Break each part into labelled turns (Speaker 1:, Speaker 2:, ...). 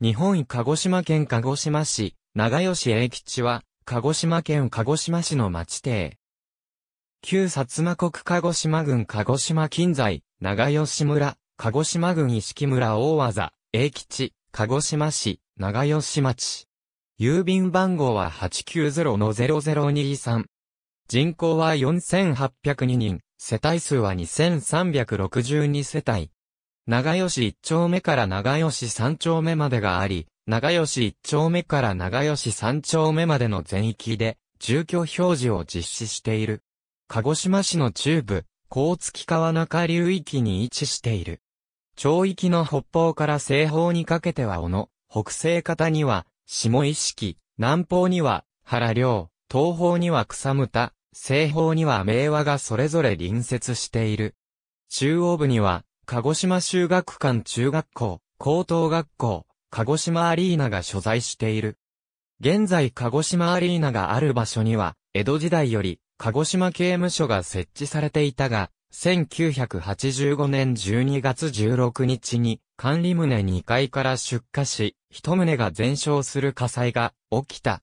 Speaker 1: 日本鹿児島県鹿児島市、長吉英吉は、鹿児島県鹿児島市の町邸。旧薩摩国鹿児島郡鹿児島近在、長吉村、鹿児島郡意識村大技、英吉、鹿児島市、長吉町。郵便番号は890-0023。人口は4802人、世帯数は2362世帯。長吉一丁目から長吉三丁目までがあり、長吉一丁目から長吉三丁目までの全域で、住居表示を実施している。鹿児島市の中部、甲月川中流域に位置している。町域の北方から西方にかけては小野、北西方には、下意識、南方には、原良、東方には草むた、西方には明和がそれぞれ隣接している。中央部には、鹿児島修学館中学校、高等学校、鹿児島アリーナが所在している。現在鹿児島アリーナがある場所には、江戸時代より、鹿児島刑務所が設置されていたが、1985年12月16日に、管理棟2階から出火し、1棟が全焼する火災が起きた。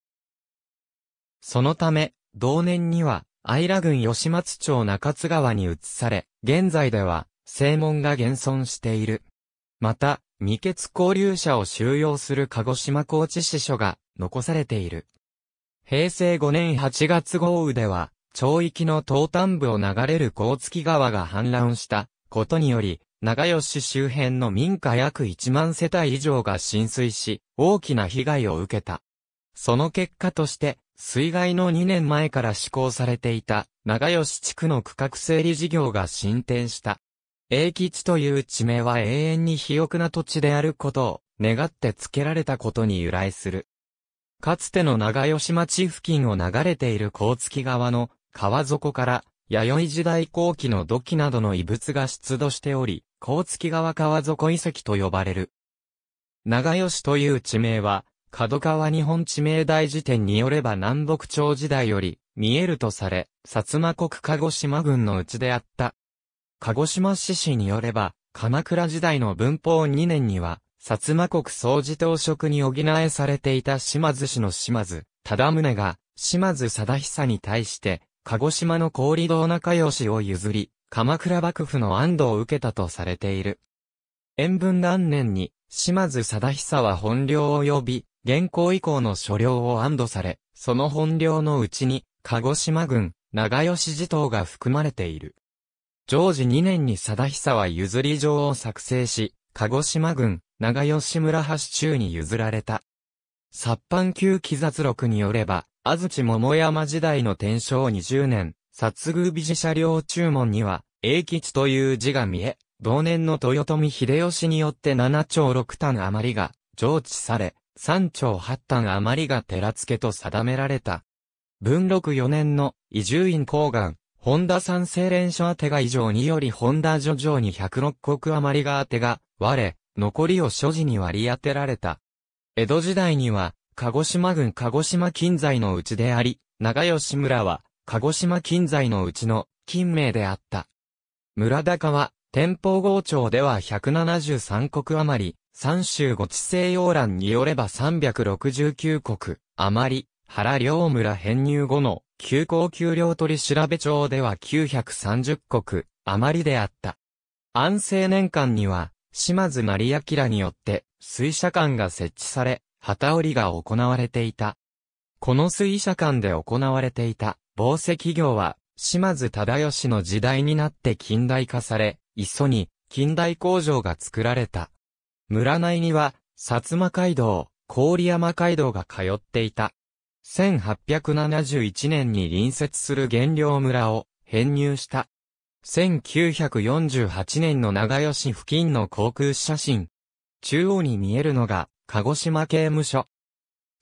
Speaker 1: そのため、同年には、イ良郡吉松町中津川に移され、現在では、正門が現存している。また、未決交流者を収容する鹿児島高知支所が残されている。平成5年8月豪雨では、町域の東端部を流れる高月川が氾濫したことにより、長吉周辺の民家約1万世帯以上が浸水し、大きな被害を受けた。その結果として、水害の2年前から施行されていた、長吉地区の区画整理事業が進展した。永吉という地名は永遠に肥沃な土地であることを願って付けられたことに由来する。かつての長吉町付近を流れている甲月川の川底から弥生時代後期の土器などの遺物が出土しており、甲月川川底遺跡と呼ばれる。長吉という地名は、角川日本地名大辞典によれば南北朝時代より見えるとされ、薩摩国鹿児島軍のうちであった。鹿児島市史によれば、鎌倉時代の文法2年には、薩摩国総治党職に補えされていた島津氏の島津、忠宗が、島津貞久に対して、鹿児島の氷堂仲良しを譲り、鎌倉幕府の安堵を受けたとされている。塩分断念に、島津貞久は本領を呼び、現行以降の所領を安堵され、その本領のうちに、鹿児島軍、長吉寺頭が含まれている。常時2年に貞久は譲り状を作成し、鹿児島郡、長吉村橋中に譲られた。殺藩旧記雑録によれば、安土桃山時代の天正20年、殺宮美寺車両注文には、英吉という字が見え、同年の豊臣秀吉によって7丁6単余りが、上置され、3丁8単余りが寺付けと定められた。文禄4年の伊住院公願、ホンダ三精錬所宛が以上によりホンダ所上に106国余りが宛が割れ、残りを所持に割り当てられた。江戸時代には、鹿児島郡鹿児島近在のうちであり、長吉村は、鹿児島近在のうちの、近名であった。村高は、天保郷町では173国余り、三州五地西洋欄によれば369国余り、原両村編入後の急行給料取調べ帳では930国余りであった。安政年間には、島津成明によって、水車館が設置され、旗織りが行われていた。この水車館で行われていた、防石業は、島津忠義の時代になって近代化され、いっそに、近代工場が作られた。村内には、薩摩街道、郡山街道が通っていた。1871年に隣接する原料村を編入した。1948年の長吉付近の航空写真。中央に見えるのが鹿児島刑務所。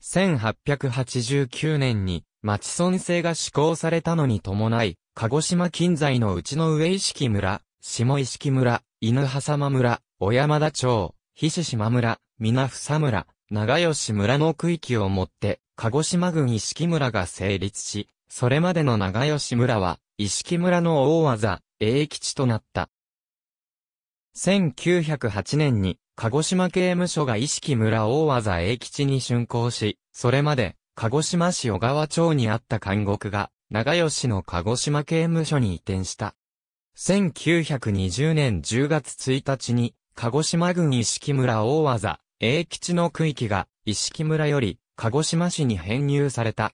Speaker 1: 1889年に町村制が施行されたのに伴い、鹿児島近在の内の上意識村、下意識村、犬狭間村、小山田町、菱島村、皆房村、長吉村の区域をもって、鹿児島郡石木村が成立し、それまでの長吉村は、石木村の大技、英吉となった。1908年に、鹿児島刑務所が石木村大技英吉に竣工し、それまで、鹿児島市小川町にあった監獄が、長吉の鹿児島刑務所に移転した。1920年10月1日に、鹿児島郡石木村大技、英吉の区域が、石木村より、鹿児島市に編入された。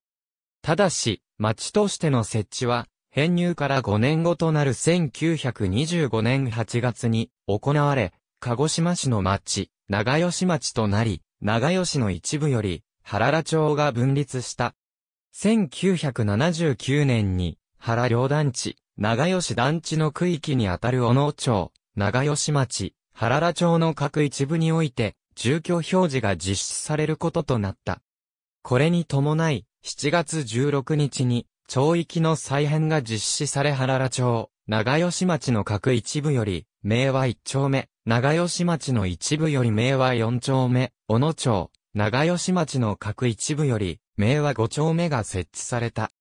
Speaker 1: ただし、町としての設置は、編入から5年後となる1925年8月に行われ、鹿児島市の町、長吉町となり、長吉の一部より、原良町が分立した。1979年に、原良団地、長吉団地の区域にあたる小野町、長吉町、原良町の各一部において、住居表示が実施されることとなった。これに伴い、7月16日に、町域の再編が実施され原良町、長吉町の各一部より、名和1丁目、長吉町の一部より名和4丁目、小野町、長吉町の各一部より、名和5丁目が設置された。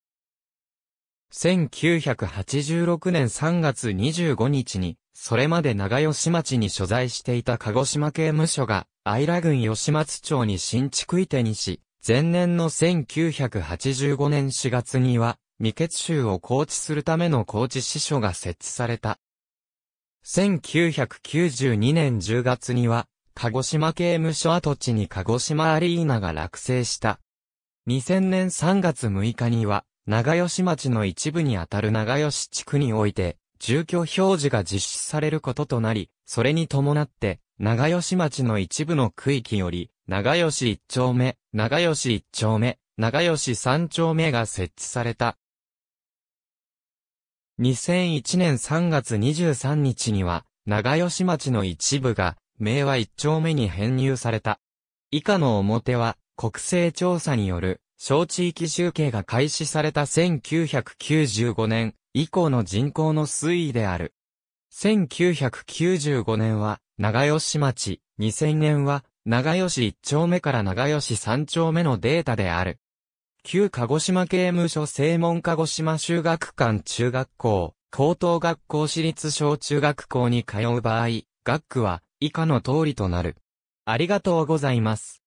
Speaker 1: 1986年3月25日に、それまで長吉町に所在していた鹿児島刑務所が、イ良郡吉松町に新築移転にし、前年の1985年4月には、未決州を高知するための高知支所が設置された。1992年10月には、鹿児島刑務所跡地に鹿児島アリーナが落成した。2000年3月6日には、長吉町の一部にあたる長吉地区において、住居表示が実施されることとなり、それに伴って、長吉町の一部の区域より、長吉一丁目、長吉一丁目、長吉三丁目が設置された。2001年3月23日には、長吉町の一部が、名和一丁目に編入された。以下の表は、国勢調査による、小地域集計が開始された1995年以降の人口の推移である。1995年は、長吉町、2000年は、長吉1丁目から長吉3丁目のデータである。旧鹿児島刑務所正門鹿児島修学館中学校、高等学校私立小中学校に通う場合、学区は以下の通りとなる。ありがとうございます。